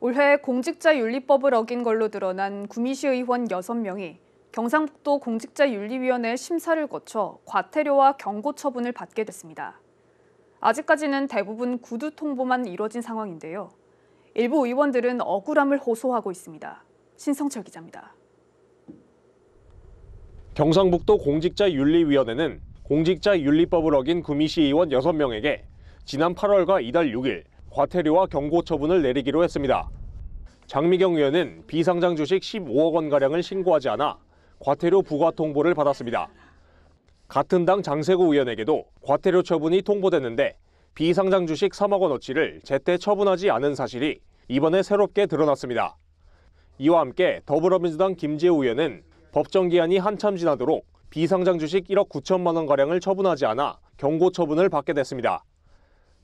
올해 공직자윤리법을 어긴 걸로 드러난 구미시 의원 6명이 경상북도 공직자윤리위원회 심사를 거쳐 과태료와 경고 처분을 받게 됐습니다. 아직까지는 대부분 구두 통보만 이뤄진 상황인데요. 일부 의원들은 억울함을 호소하고 있습니다. 신성철 기자입니다. 경상북도 공직자윤리위원회는 공직자윤리법을 어긴 구미시 의원 6명에게 지난 8월과 이달 6일 과태료와 경고 처분을 내리기로 했습니다. 장미경 의원은 비상장 주식 15억 원가량을 신고하지 않아 과태료 부과 통보를 받았습니다. 같은 당 장세구 의원에게도 과태료 처분이 통보됐는데 비상장 주식 3억 원어치를 제때 처분하지 않은 사실이 이번에 새롭게 드러났습니다. 이와 함께 더불어민주당 김재우 의원은 법정 기한이 한참 지나도록 비상장 주식 1억 9천만 원가량을 처분하지 않아 경고 처분을 받게 됐습니다.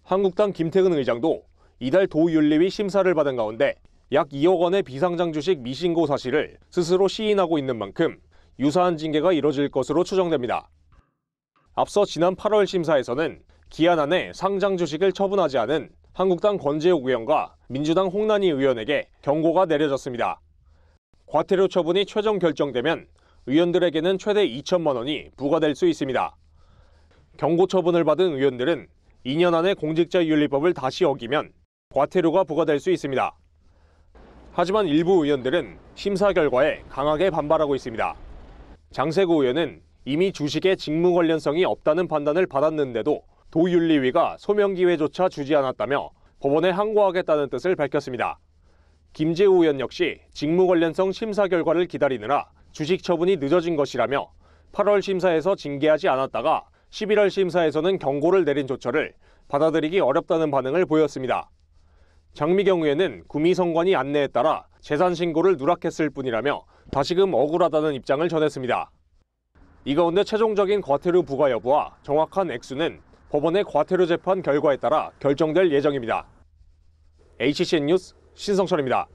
한국당 김태근 의장도 이달 도윤리위 심사를 받은 가운데 약 2억 원의 비상장 주식 미신고 사실을 스스로 시인하고 있는 만큼 유사한 징계가 이뤄질 것으로 추정됩니다. 앞서 지난 8월 심사에서는 기한 안에 상장 주식을 처분하지 않은 한국당 권재욱 의원과 민주당 홍난희 의원에게 경고가 내려졌습니다. 과태료 처분이 최종 결정되면 의원들에게는 최대 2천만 원이 부과될 수 있습니다. 경고 처분을 받은 의원들은 2년 안에 공직자윤리법을 다시 어기면 과태료가 부과될 수 있습니다. 하지만 일부 의원들은 심사 결과에 강하게 반발하고 있습니다. 장세구 의원은 이미 주식에 직무 관련성이 없다는 판단을 받았는데도 도윤리위가 소명 기회조차 주지 않았다며 법원에 항고하겠다는 뜻을 밝혔습니다. 김재우 의원 역시 직무 관련성 심사 결과를 기다리느라 주식 처분이 늦어진 것이라며 8월 심사에서 징계하지 않았다가 11월 심사에서는 경고를 내린 조처를 받아들이기 어렵다는 반응을 보였습니다. 장미경 의회는 구미선관이 안내에 따라 재산 신고를 누락했을 뿐이라며 다시금 억울하다는 입장을 전했습니다. 이 가운데 최종적인 과태료 부과 여부와 정확한 액수는 법원의 과태료 재판 결과에 따라 결정될 예정입니다. HCN 뉴스 신성철입니다.